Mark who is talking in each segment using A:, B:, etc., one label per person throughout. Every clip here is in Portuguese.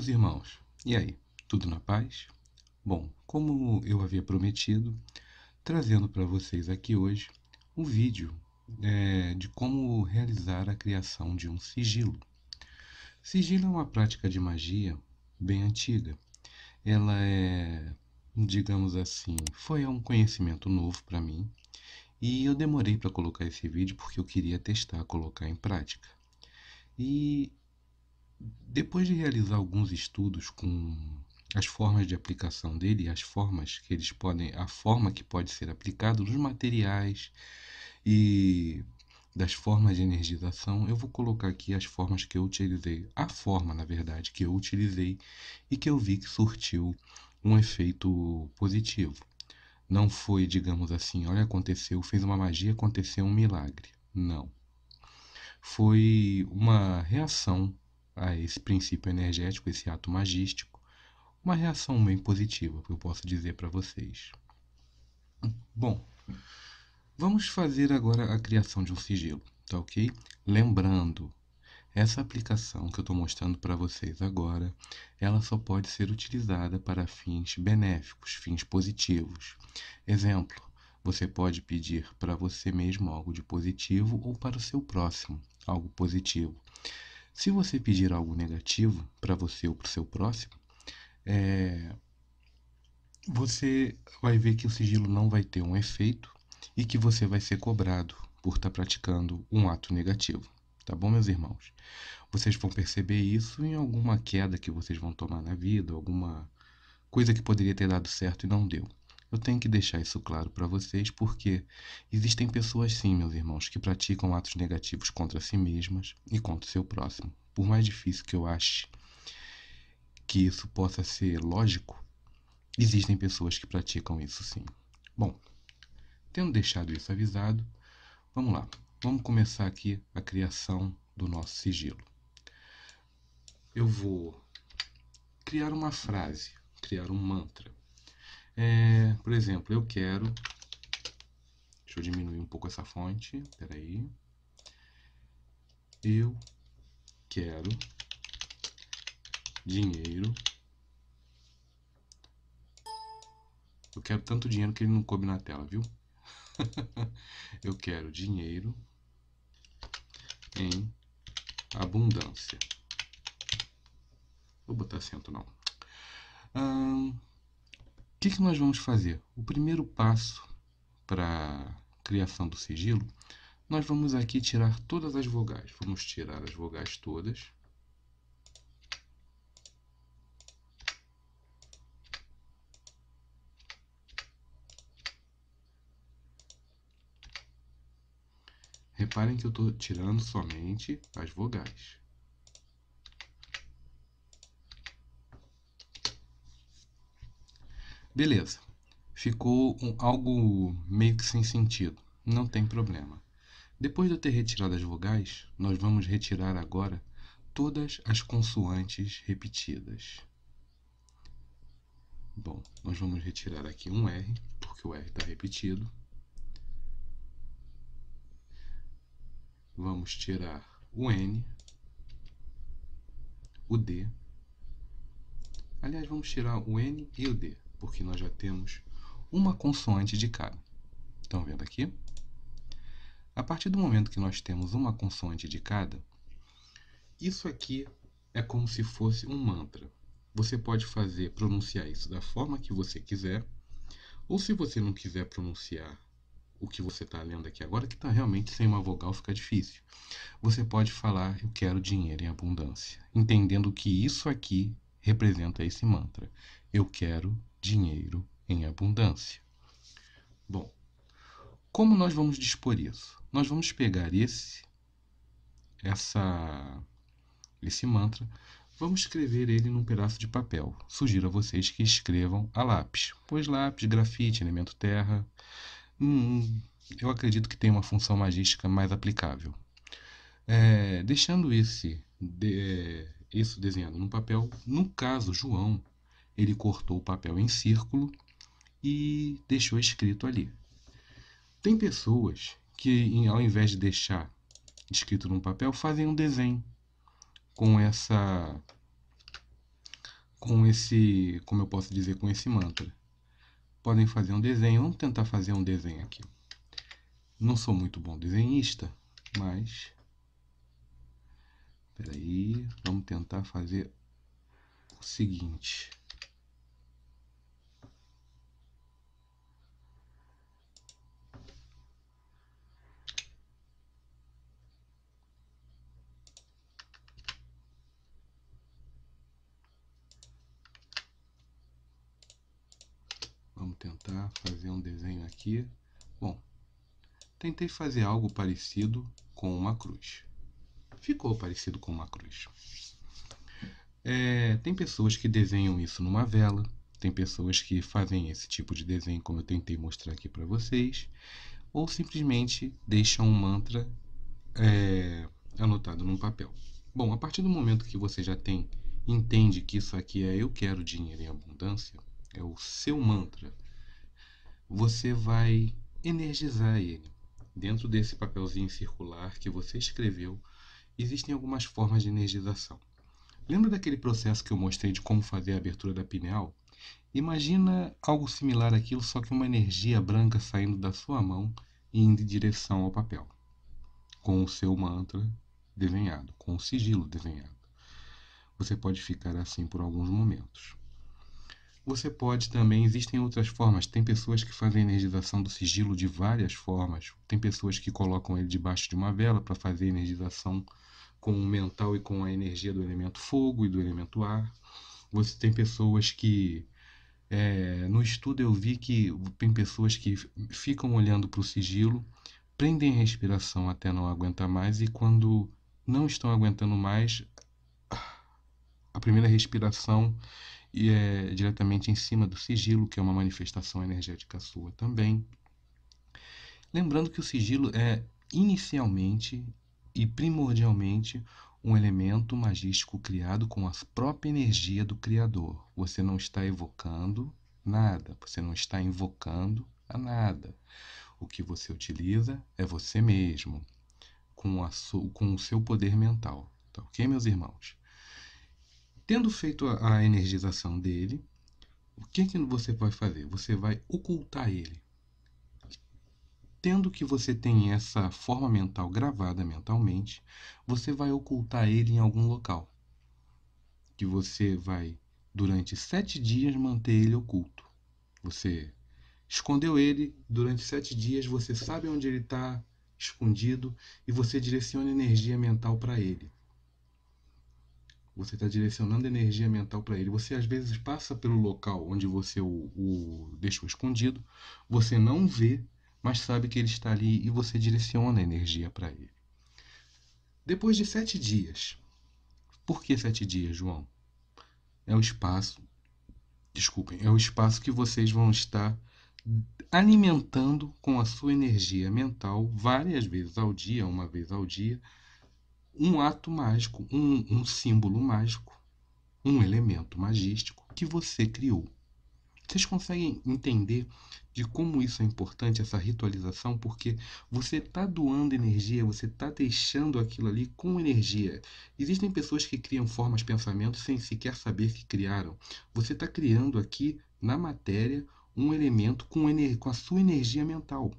A: meus irmãos, e aí, tudo na paz? Bom, como eu havia prometido, trazendo para vocês aqui hoje um vídeo é, de como realizar a criação de um sigilo. Sigilo é uma prática de magia bem antiga. Ela é, digamos assim, foi um conhecimento novo para mim e eu demorei para colocar esse vídeo porque eu queria testar, colocar em prática. E depois de realizar alguns estudos com as formas de aplicação dele, as formas que eles podem, a forma que pode ser aplicado nos materiais e das formas de energização, eu vou colocar aqui as formas que eu utilizei, a forma, na verdade, que eu utilizei e que eu vi que surtiu um efeito positivo. Não foi, digamos assim, olha, aconteceu, fez uma magia, aconteceu um milagre. Não. Foi uma reação a esse princípio energético, esse ato magístico, uma reação bem positiva, que eu posso dizer para vocês. Bom, vamos fazer agora a criação de um sigilo, tá ok? Lembrando, essa aplicação que eu estou mostrando para vocês agora, ela só pode ser utilizada para fins benéficos, fins positivos. Exemplo, você pode pedir para você mesmo algo de positivo ou para o seu próximo algo positivo. Se você pedir algo negativo para você ou para o seu próximo, é, você vai ver que o sigilo não vai ter um efeito e que você vai ser cobrado por estar tá praticando um ato negativo. Tá bom, meus irmãos? Vocês vão perceber isso em alguma queda que vocês vão tomar na vida, alguma coisa que poderia ter dado certo e não deu. Eu tenho que deixar isso claro para vocês porque existem pessoas sim, meus irmãos, que praticam atos negativos contra si mesmas e contra o seu próximo. Por mais difícil que eu ache que isso possa ser lógico, existem pessoas que praticam isso sim. Bom, tendo deixado isso avisado, vamos lá. Vamos começar aqui a criação do nosso sigilo. Eu vou criar uma frase, criar um mantra. É, por exemplo, eu quero... Deixa eu diminuir um pouco essa fonte, peraí. Eu quero dinheiro. Eu quero tanto dinheiro que ele não coube na tela, viu? eu quero dinheiro em abundância. Vou botar acento não. Hum, que, que nós vamos fazer? O primeiro passo para criação do sigilo, nós vamos aqui tirar todas as vogais. Vamos tirar as vogais todas. Reparem que eu estou tirando somente as vogais. Beleza. Ficou um, algo meio que sem sentido. Não tem problema. Depois de eu ter retirado as vogais, nós vamos retirar agora todas as consoantes repetidas. Bom, nós vamos retirar aqui um R, porque o R está repetido. Vamos tirar o N, o D. Aliás, vamos tirar o N e o D porque nós já temos uma consoante de cada. Estão vendo aqui? A partir do momento que nós temos uma consoante de cada, isso aqui é como se fosse um mantra. Você pode fazer, pronunciar isso da forma que você quiser, ou se você não quiser pronunciar o que você está lendo aqui agora, que está realmente sem uma vogal fica difícil. Você pode falar, eu quero dinheiro em abundância, entendendo que isso aqui representa esse mantra. Eu quero dinheiro em abundância. Bom, como nós vamos dispor isso? Nós vamos pegar esse essa esse mantra, vamos escrever ele num pedaço de papel. Sugiro a vocês que escrevam a lápis, pois lápis, grafite, elemento terra, hum, eu acredito que tem uma função magística mais aplicável. É, deixando esse de, isso desenhado no papel, no caso João ele cortou o papel em círculo e deixou escrito ali. Tem pessoas que, ao invés de deixar escrito num papel, fazem um desenho com essa com esse, como eu posso dizer, com esse mantra. Podem fazer um desenho, vamos tentar fazer um desenho aqui. Não sou muito bom desenhista, mas Espera aí, vamos tentar fazer o seguinte. tá? Fazer um desenho aqui. Bom, tentei fazer algo parecido com uma cruz. Ficou parecido com uma cruz. É, tem pessoas que desenham isso numa vela, tem pessoas que fazem esse tipo de desenho, como eu tentei mostrar aqui para vocês, ou simplesmente deixam um mantra é, anotado num papel. Bom, a partir do momento que você já tem, entende que isso aqui é eu quero dinheiro em abundância, é o seu mantra, você vai energizar ele. Dentro desse papelzinho circular que você escreveu, existem algumas formas de energização. Lembra daquele processo que eu mostrei de como fazer a abertura da pineal? Imagina algo similar àquilo, só que uma energia branca saindo da sua mão e indo em direção ao papel, com o seu mantra desenhado, com o sigilo desenhado. Você pode ficar assim por alguns momentos. Você pode também, existem outras formas. Tem pessoas que fazem a energização do sigilo de várias formas. Tem pessoas que colocam ele debaixo de uma vela para fazer a energização com o mental e com a energia do elemento fogo e do elemento ar. Você tem pessoas que. É, no estudo eu vi que tem pessoas que ficam olhando para o sigilo, prendem a respiração até não aguentar mais e quando não estão aguentando mais, a primeira respiração e é diretamente em cima do sigilo, que é uma manifestação energética sua também. Lembrando que o sigilo é inicialmente e primordialmente um elemento magístico criado com a própria energia do Criador. Você não está evocando nada, você não está invocando a nada. O que você utiliza é você mesmo, com, a so, com o seu poder mental. Tá ok, meus irmãos? Tendo feito a, a energização dele, o que, que você vai fazer? Você vai ocultar ele. Tendo que você tem essa forma mental gravada mentalmente, você vai ocultar ele em algum local. Que você vai, durante sete dias, manter ele oculto. Você escondeu ele durante sete dias, você sabe onde ele está escondido e você direciona energia mental para ele você está direcionando energia mental para ele. Você às vezes passa pelo local onde você o, o, deixou escondido, você não vê, mas sabe que ele está ali e você direciona a energia para ele. Depois de sete dias, por que sete dias, João? É o espaço, desculpem, é o espaço que vocês vão estar alimentando com a sua energia mental várias vezes ao dia, uma vez ao dia, um ato mágico, um, um símbolo mágico, um elemento magístico que você criou. Vocês conseguem entender de como isso é importante, essa ritualização? Porque você está doando energia, você está deixando aquilo ali com energia. Existem pessoas que criam formas, pensamentos sem sequer saber que criaram. Você está criando aqui, na matéria, um elemento com, com a sua energia mental.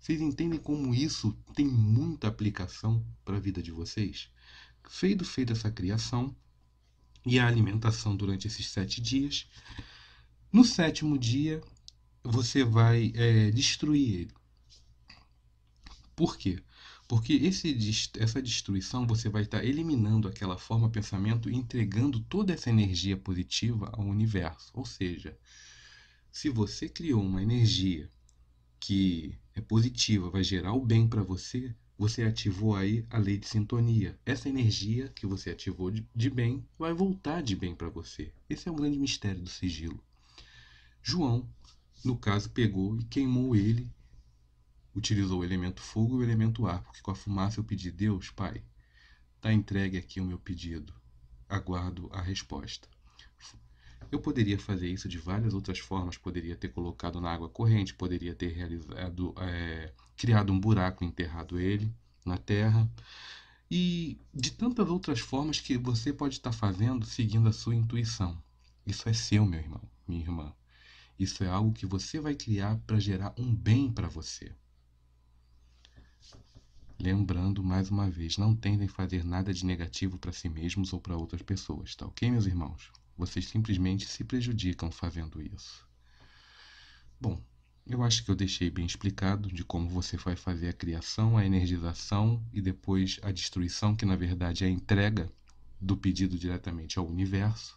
A: Vocês entendem como isso tem muita aplicação para a vida de vocês? Feito feito essa criação e a alimentação durante esses sete dias, no sétimo dia você vai é, destruir ele. Por quê? Porque esse, essa destruição você vai estar tá eliminando aquela forma pensamento e entregando toda essa energia positiva ao universo. Ou seja, se você criou uma energia que é positiva, vai gerar o bem para você, você ativou aí a lei de sintonia. Essa energia que você ativou de, de bem vai voltar de bem para você. Esse é o grande mistério do sigilo. João, no caso, pegou e queimou ele, utilizou o elemento fogo e o elemento ar, porque com a fumaça eu pedi: Deus, Pai, está entregue aqui o meu pedido, aguardo a resposta. Eu poderia fazer isso de várias outras formas, poderia ter colocado na água corrente, poderia ter realizado, é, criado um buraco e enterrado ele na terra. E de tantas outras formas que você pode estar fazendo seguindo a sua intuição. Isso é seu, meu irmão, minha irmã. Isso é algo que você vai criar para gerar um bem para você. Lembrando mais uma vez, não tendem fazer nada de negativo para si mesmos ou para outras pessoas, tá ok, meus irmãos? Vocês simplesmente se prejudicam fazendo isso. Bom, eu acho que eu deixei bem explicado de como você vai fazer a criação, a energização e depois a destruição, que na verdade é a entrega do pedido diretamente ao universo.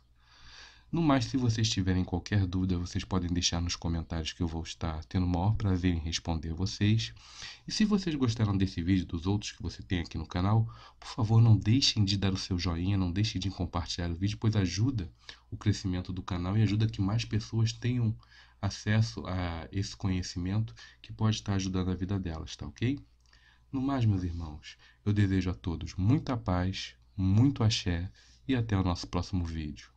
A: No mais, se vocês tiverem qualquer dúvida, vocês podem deixar nos comentários que eu vou estar tendo o maior prazer em responder vocês. E se vocês gostaram desse vídeo e dos outros que você tem aqui no canal, por favor, não deixem de dar o seu joinha, não deixem de compartilhar o vídeo, pois ajuda o crescimento do canal e ajuda que mais pessoas tenham acesso a esse conhecimento que pode estar ajudando a vida delas, tá ok? No mais, meus irmãos, eu desejo a todos muita paz, muito axé e até o nosso próximo vídeo.